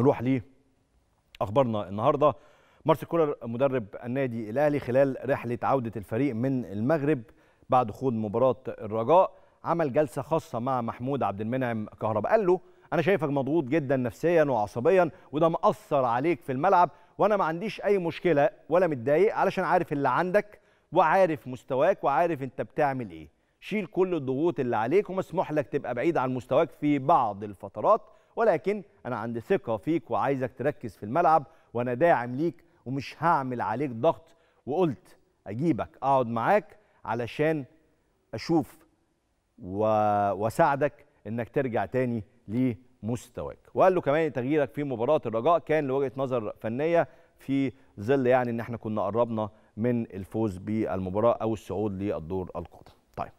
نروح لأخبارنا اخبارنا النهارده مارسيل كولر مدرب النادي الاهلي خلال رحله عوده الفريق من المغرب بعد خوض مباراه الرجاء عمل جلسه خاصه مع محمود عبد المنعم كهرباء قال له انا شايفك مضغوط جدا نفسيا وعصبيا وده مأثر عليك في الملعب وانا ما عنديش اي مشكله ولا متضايق علشان عارف اللي عندك وعارف مستواك وعارف انت بتعمل ايه شيل كل الضغوط اللي عليك ومسموح لك تبقى بعيد عن مستواك في بعض الفترات ولكن انا عندي ثقه فيك وعايزك تركز في الملعب وانا داعم ليك ومش هعمل عليك ضغط وقلت اجيبك اقعد معاك علشان اشوف واساعدك انك ترجع تاني لمستواك وقال له كمان تغييرك في مباراه الرجاء كان لوجهه نظر فنيه في ظل يعني ان احنا كنا قربنا من الفوز بالمباراه او الصعود للدور القادم طيب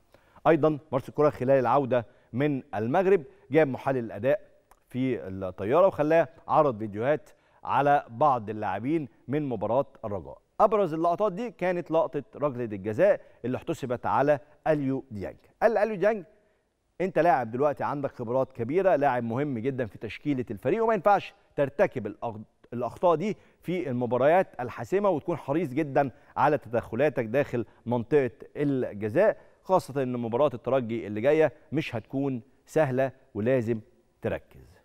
ايضا مارس الكره خلال العوده من المغرب جاب محلل الاداء في الطياره وخلاه عرض فيديوهات على بعض اللاعبين من مباراه الرجاء ابرز اللقطات دي كانت لقطه ركله الجزاء اللي احتسبت على اليو ديانج قال اليو ديانج انت لاعب دلوقتي عندك خبرات كبيره لاعب مهم جدا في تشكيله الفريق وما ينفعش ترتكب الاخطاء دي في المباريات الحاسمه وتكون حريص جدا على تدخلاتك داخل منطقه الجزاء خاصه ان مباراه الترجي اللي جايه مش هتكون سهله ولازم تركز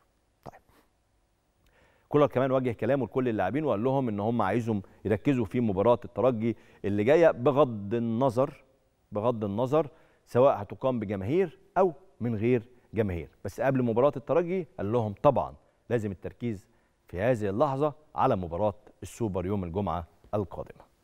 كولر كمان وجه كلامه لكل اللاعبين وقال لهم ان هم عايزهم يركزوا في مباراه الترجي اللي جايه بغض النظر بغض النظر سواء هتقام بجماهير او من غير جماهير بس قبل مباراه الترجي قال لهم طبعا لازم التركيز في هذه اللحظه على مباراه السوبر يوم الجمعه القادمه